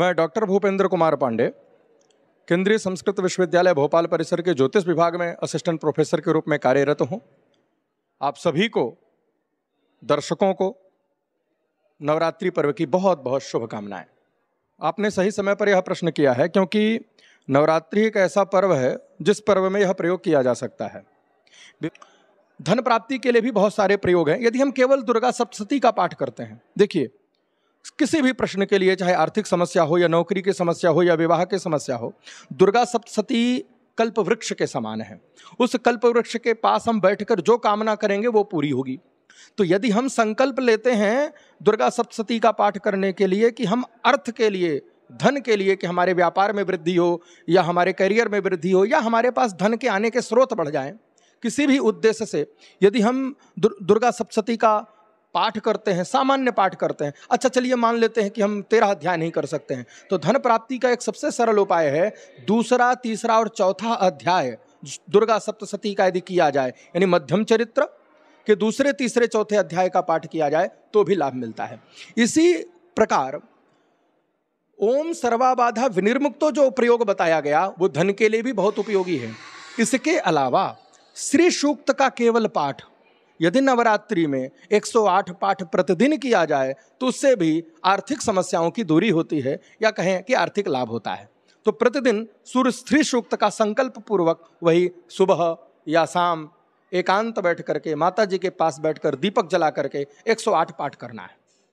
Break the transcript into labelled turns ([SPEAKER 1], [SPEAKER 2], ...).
[SPEAKER 1] मैं डॉक्टर भूपेंद्र कुमार पांडे केंद्रीय संस्कृत विश्वविद्यालय भोपाल परिसर के ज्योतिष विभाग में असिस्टेंट प्रोफेसर के रूप में कार्यरत हूँ आप सभी को दर्शकों को नवरात्रि पर्व की बहुत बहुत शुभकामनाएं आपने सही समय पर यह प्रश्न किया है क्योंकि नवरात्रि एक ऐसा पर्व है जिस पर्व में यह प्रयोग किया जा सकता है धन प्राप्ति के लिए भी बहुत सारे प्रयोग हैं यदि हम केवल दुर्गा सप्तशती का पाठ करते हैं देखिए किसी भी प्रश्न के लिए चाहे आर्थिक समस्या हो या नौकरी की समस्या हो या विवाह की समस्या हो दुर्गा सप्तती कल्प वृक्ष के समान है उस कल्प वृक्ष के पास हम बैठकर जो कामना करेंगे वो पूरी होगी तो यदि हम संकल्प लेते हैं दुर्गा सप्तती का पाठ करने के लिए कि हम अर्थ के लिए धन के लिए कि हमारे व्यापार में वृद्धि हो या हमारे करियर में वृद्धि हो या हमारे पास धन के आने के स्रोत बढ़ जाएं किसी भी उद्देश्य से यदि हम दुर्गा सप्तती का पाठ करते हैं सामान्य पाठ करते हैं अच्छा चलिए मान लेते हैं कि हम तेरह अध्याय नहीं कर सकते हैं तो धन प्राप्ति का एक सबसे सरल उपाय है दूसरा तीसरा और चौथा अध्याय दुर्गा सप्तशती का यदि किया जाए यानी मध्यम चरित्र के दूसरे तीसरे चौथे अध्याय का पाठ किया जाए तो भी लाभ मिलता है इसी प्रकार ओम सर्वाबाधा विनिर्मुक्तो जो प्रयोग बताया गया वो धन के लिए भी बहुत उपयोगी है इसके अलावा श्री सूक्त का केवल पाठ यदि नवरात्रि में 108 पाठ प्रतिदिन किया जाए तो उससे भी आर्थिक समस्याओं की दूरी होती है या कहें कि आर्थिक लाभ होता है तो प्रतिदिन सूर्य स्त्री सूक्त का संकल्प पूर्वक वही सुबह या शाम एकांत बैठ करके माता जी के पास बैठकर दीपक जला करके 108 पाठ करना है